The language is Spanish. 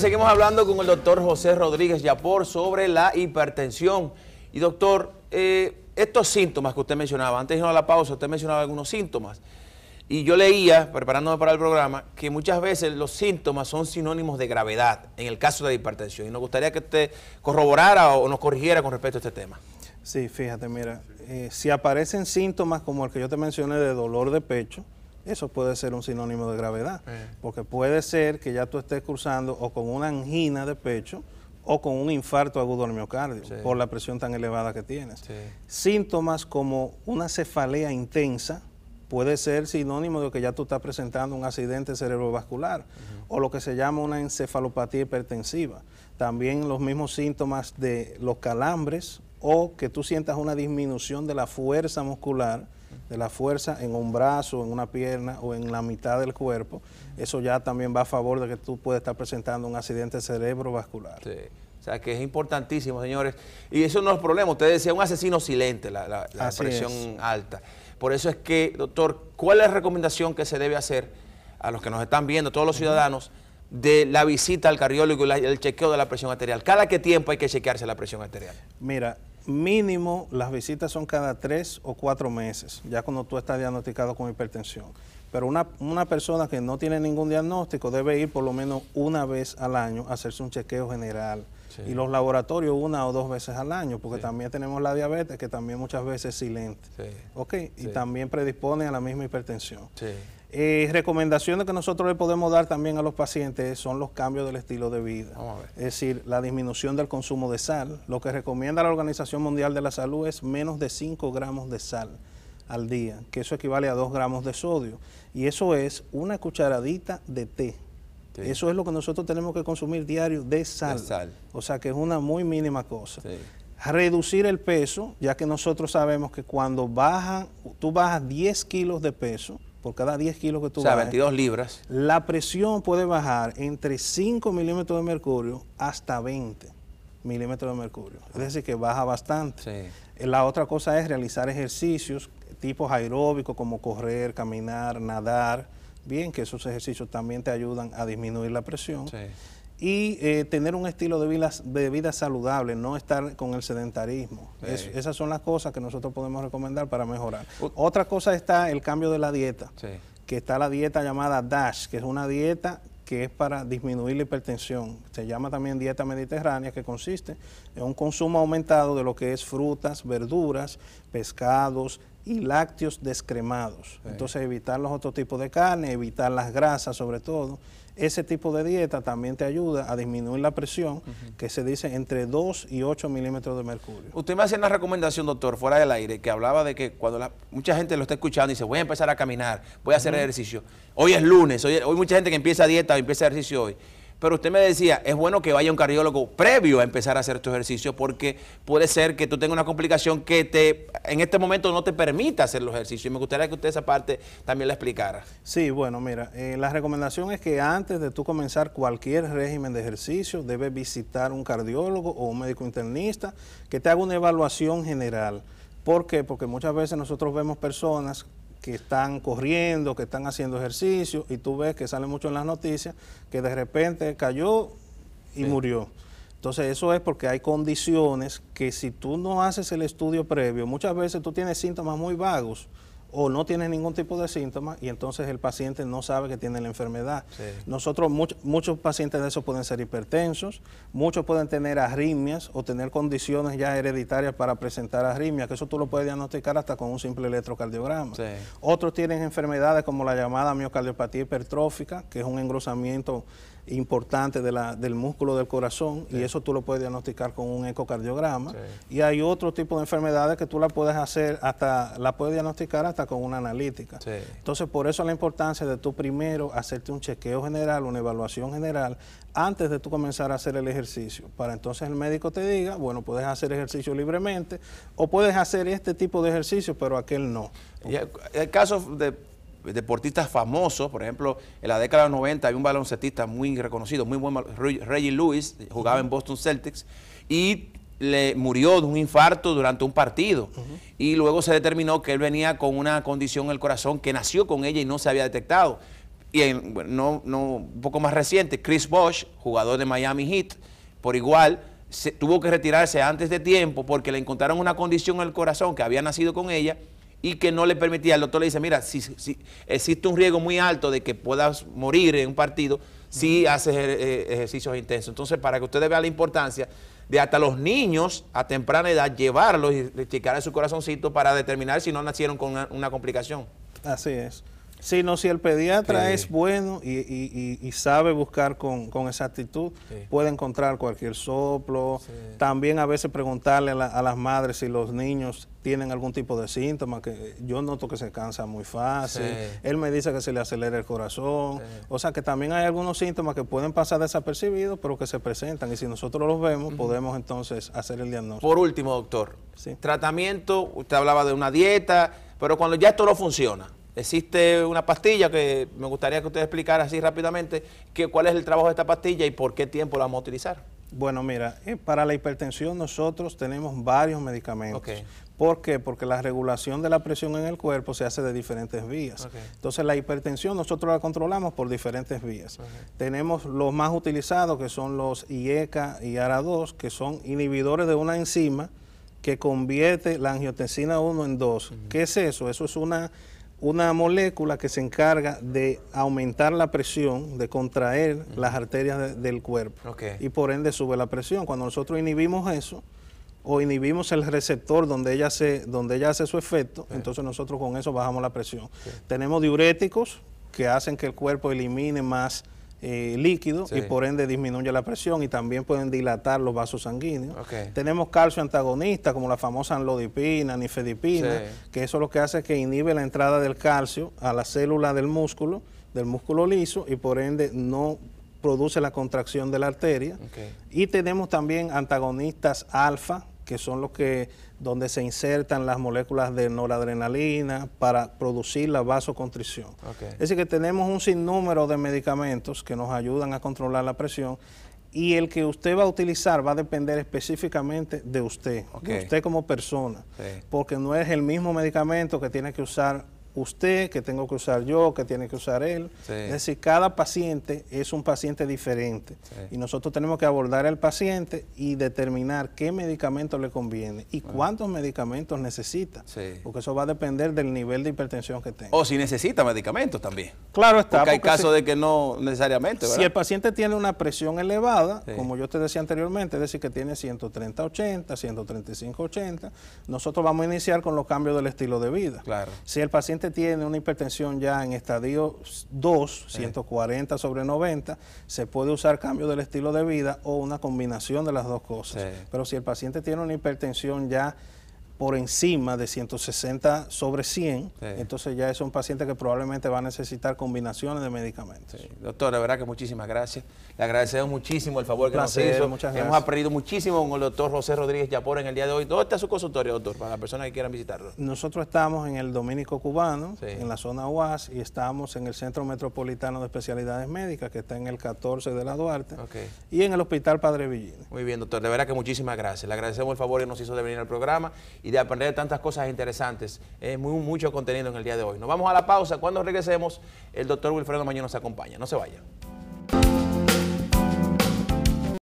seguimos hablando con el doctor José Rodríguez Yapor sobre la hipertensión. Y doctor, eh, estos síntomas que usted mencionaba, antes de irnos a la pausa, usted mencionaba algunos síntomas. Y yo leía, preparándome para el programa, que muchas veces los síntomas son sinónimos de gravedad en el caso de la hipertensión. Y nos gustaría que usted corroborara o nos corrigiera con respecto a este tema. Sí, fíjate, mira, eh, si aparecen síntomas como el que yo te mencioné de dolor de pecho, eso puede ser un sinónimo de gravedad, eh. porque puede ser que ya tú estés cursando o con una angina de pecho o con un infarto agudo al miocardio por la presión tan elevada que tienes. Síntomas como una cefalea intensa puede ser sinónimo de que ya tú estás presentando un accidente cerebrovascular o lo que se llama una encefalopatía hipertensiva. También los mismos síntomas de los calambres o que tú sientas una disminución de la fuerza muscular la fuerza en un brazo, en una pierna o en la mitad del cuerpo, eso ya también va a favor de que tú puedas estar presentando un accidente cerebrovascular. Sí. O sea, que es importantísimo, señores. Y eso no es problema. Usted decía un asesino silente, la, presión alta. Por eso es que, doctor, ¿cuál es la recomendación que se debe hacer a los que nos están viendo, todos los ciudadanos, de la visita al cardiólogo y el chequeo de la presión arterial? ¿Cada qué tiempo hay que chequearse la presión arterial? Mira, mínimo las visitas son cada tres o cuatro meses, ya cuando tú estás diagnosticado con hipertensión. Pero una, una, persona que no tiene ningún diagnóstico debe ir por lo menos una vez al año a hacerse un chequeo general y los laboratorios una o dos veces al año, porque también tenemos la diabetes, que también muchas veces es silente. Y también predispone a la misma hipertensión. Eh, recomendaciones que nosotros le podemos dar también a los pacientes son los cambios del estilo de vida. Es decir, la disminución del consumo de sal. Lo que recomienda la Organización Mundial de la Salud es menos de 5 gramos de sal al día, que eso equivale a 2 gramos de sodio. Y eso es una cucharadita de té eso es lo que nosotros tenemos que consumir diario de sal. O sea que es una muy mínima cosa. Reducir el peso, ya que nosotros sabemos que cuando bajan, tú bajas 10 kilos de peso, por cada 10 kilos que tú o sea, bajas, 22 libras. La presión puede bajar entre 5 milímetros de mercurio hasta 20 milímetros de mercurio. Es decir, que baja bastante. La otra cosa es realizar ejercicios tipos aeróbicos como correr, caminar, nadar bien, que esos ejercicios también te ayudan a disminuir la presión. Y eh, tener un estilo de vida, de vida, saludable, no estar con el sedentarismo. esas son las cosas que nosotros podemos recomendar para mejorar. Otra cosa está el cambio de la dieta, que está la dieta llamada DASH, que es una dieta que es para disminuir la hipertensión. Se llama también dieta mediterránea, que consiste en un consumo aumentado de lo que es frutas, verduras, pescados, y lácteos descremados. Entonces evitar los otros tipos de carne, evitar las grasas sobre todo. Ese tipo de dieta también te ayuda a disminuir la presión, que se dice entre 2 y 8 milímetros de mercurio. Usted me hace una recomendación, doctor, fuera del aire, que hablaba de que cuando la, mucha gente lo está escuchando y dice, voy a empezar a caminar, voy a hacer ejercicio. Hoy es lunes, hoy, hoy mucha gente que empieza dieta, empieza ejercicio hoy. Pero usted me decía, es bueno que vaya un cardiólogo previo a empezar a hacer estos ejercicios porque puede ser que tú tengas una complicación que te en este momento no te permita hacer los ejercicios. Y me gustaría que usted esa parte también la explicara. Sí, bueno, mira, eh, la recomendación es que antes de tú comenzar cualquier régimen de ejercicio, debes visitar un cardiólogo o un médico internista que te haga una evaluación general. ¿Por qué? Porque muchas veces nosotros vemos personas que están corriendo, que están haciendo ejercicio, y tú ves que sale mucho en las noticias, que de repente cayó y murió. Entonces eso es porque hay condiciones que si tú no haces el estudio previo, muchas veces tú tienes síntomas muy vagos o no tiene ningún tipo de síntoma y entonces el paciente no sabe que tiene la enfermedad. Nosotros, muchos pacientes de eso pueden ser hipertensos, muchos pueden tener arritmias o tener condiciones ya hereditarias para presentar arritmias, que eso tú lo puedes diagnosticar hasta con un simple electrocardiograma. Otros tienen enfermedades como la llamada miocardiopatía hipertrófica, que es un engrosamiento importante de la, del músculo del corazón y eso tú lo puedes diagnosticar con un ecocardiograma y hay otro tipo de enfermedades que tú la puedes hacer hasta la puedes diagnosticar hasta con una analítica entonces por eso la importancia de tú primero hacerte un chequeo general una evaluación general antes de tú comenzar a hacer el ejercicio para entonces el médico te diga bueno puedes hacer ejercicio libremente o puedes hacer este tipo de ejercicio pero aquel no el caso de deportistas famosos, por ejemplo, en la década de los 90 había un baloncetista muy reconocido, muy buen, Reggie Lewis, jugaba en Boston Celtics, y le murió de un infarto durante un partido. Y luego se determinó que él venía con una condición en el corazón que nació con ella y no se había detectado. Y en, bueno, no, no, un poco más reciente, Chris Bosch, jugador de Miami Heat, por igual, se, tuvo que retirarse antes de tiempo porque le encontraron una condición en el corazón que había nacido con ella y que no le permitía, el doctor le dice, mira, si, existe un riesgo muy alto de que puedas morir en un partido, si haces eh, ejercicios intensos. Entonces, para que ustedes vean la importancia de hasta los niños a temprana edad llevarlos y checar su corazoncito para determinar si no nacieron con una complicación. Así es no, si el pediatra es bueno y, sabe buscar con, exactitud, puede encontrar cualquier soplo. También a veces preguntarle a, las madres si los niños tienen algún tipo de síntoma, que eh, yo noto que se cansa muy fácil. Él me dice que se le acelera el corazón. O sea que también hay algunos síntomas que pueden pasar desapercibidos, pero que se presentan. Y si nosotros los vemos, podemos entonces hacer el diagnóstico. Por último, doctor, tratamiento, usted hablaba de una dieta, pero cuando ya esto no funciona, Existe una pastilla que me gustaría que usted explicara así rápidamente cuál es el trabajo de esta pastilla y por qué tiempo la vamos a utilizar. Bueno, mira, eh, para la hipertensión nosotros tenemos varios medicamentos. ¿Por qué? Porque la regulación de la presión en el cuerpo se hace de diferentes vías. Entonces la hipertensión nosotros la controlamos por diferentes vías. Tenemos los más utilizados que son los IECA y ARA2, que son inhibidores de una enzima que convierte la angiotensina 1 en 2. ¿Qué es eso? Eso es una una molécula que se encarga de aumentar la presión, de contraer las arterias del cuerpo. Y por ende sube la presión. Cuando nosotros inhibimos eso, o inhibimos el receptor donde ella, donde ella hace su efecto, entonces nosotros con eso bajamos la presión. Tenemos diuréticos que hacen que el cuerpo elimine más eh, líquido y por ende disminuye la presión y también pueden dilatar los vasos sanguíneos. Tenemos calcio antagonista como la famosa anlodipina, nifedipina, que eso lo que hace es que inhibe la entrada del calcio a la célula del músculo, del músculo liso y por ende no produce la contracción de la arteria. Y tenemos también antagonistas alfa, que son los que donde se insertan las moléculas de noradrenalina para producir la vasoconstricción. Es decir, que tenemos un sinnúmero de medicamentos que nos ayudan a controlar la presión y el que usted va a utilizar va a depender específicamente de usted, de usted como persona, porque no es el mismo medicamento que tiene que usar usted, que tengo que usar yo, que tiene que usar él. Es decir, cada paciente es un paciente diferente y nosotros tenemos que abordar al paciente y determinar qué medicamento le conviene y cuántos medicamentos necesita, porque eso va a depender del nivel de hipertensión que tenga. O si necesita medicamentos también. Claro está. Porque, hay casos de que no necesariamente. Si el paciente tiene una presión elevada, como yo te decía anteriormente, es decir, que tiene 130-80, 135-80, nosotros vamos a iniciar con los cambios del estilo de vida. Claro. Si el paciente tiene una hipertensión ya en estadio 2, 140 sobre 90, se puede usar cambio del estilo de vida o una combinación de las dos cosas. Pero si el paciente tiene una hipertensión ya por encima de 160 sobre 100, entonces ya es un paciente que probablemente va a necesitar combinaciones de medicamentos. Doctor, la verdad que muchísimas gracias. Le agradecemos muchísimo el favor que nos hizo. Muchas Hemos aprendido muchísimo con el doctor José Rodríguez Yapor en el día de hoy. ¿Dónde está su consultorio, doctor, para las personas que quieran visitarlo? Nosotros estamos en el Dominico Cubano, en la zona UAS, y estamos en el Centro Metropolitano de Especialidades Médicas, que está en el 14 de la Duarte, y en el Hospital Padre Villín. Muy bien, doctor. De verdad que muchísimas gracias. Le agradecemos el favor que nos hizo de venir al programa y de aprender tantas cosas interesantes. Es mucho contenido en el día de hoy. Nos vamos a la pausa. Cuando regresemos, el doctor Wilfredo Mañón nos acompaña. No se vaya.